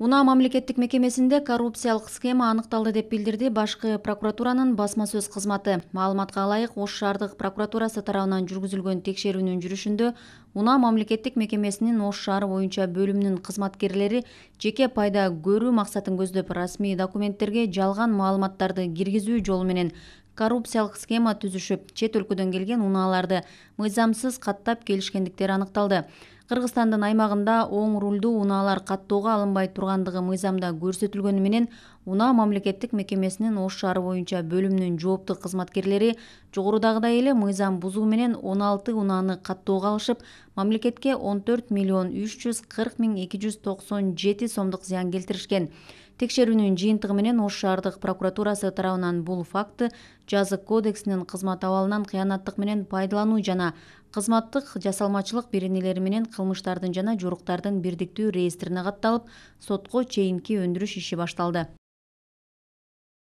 уна мамлекеттик мекемесінде коррупциялық схема анықталды деп билдирди башкы прокуратураның басма сөз кызматы маалыматка ылайык ош шаардык прокуратурасы тарабынан жүргүзүлгөн текшерүүнүн жүрішінді уна мамлекеттик мекемесінің ош шаары ойынша бөлімнің қызматкерлері жеке пайда көру мақсатын көздіп расми документтерге жалған маалыматтарды киргизүү жолу коррупциялық схема түзішіп чет өлкөдөн келген унааларды мыйзамсыз каттап келишкендиктери аныкталды кыргызстандын аймагында оң рулдуу унаалар каттоого алынбай тургандыгы мыйзамда көрсөтүлгөнү менен унаа мамлекеттик мекемесинин ош шаары боюнча бөлүмүнүн жооптуу кызматкерлери жогорудагыдай эле мыйзам бузуу менен он алты унааны каттоого алышып мамлекетке он төрт миллион үч жүз кырк миң эки жүз токсон жети сомдук зыян келтиришкен текшерүүнүн жыйынтыгы менен ош шаардык прокуратурасы тарабынан бул факты жазык кодексинин кызмат абалынан кыянаттык менен пайдалануу жана кызматтык жасалмачылык беренелери менен кылмыштардын жана жоруктардын бирдиктүү реестрине катталып сотко чейинки өндүрүш иши башталды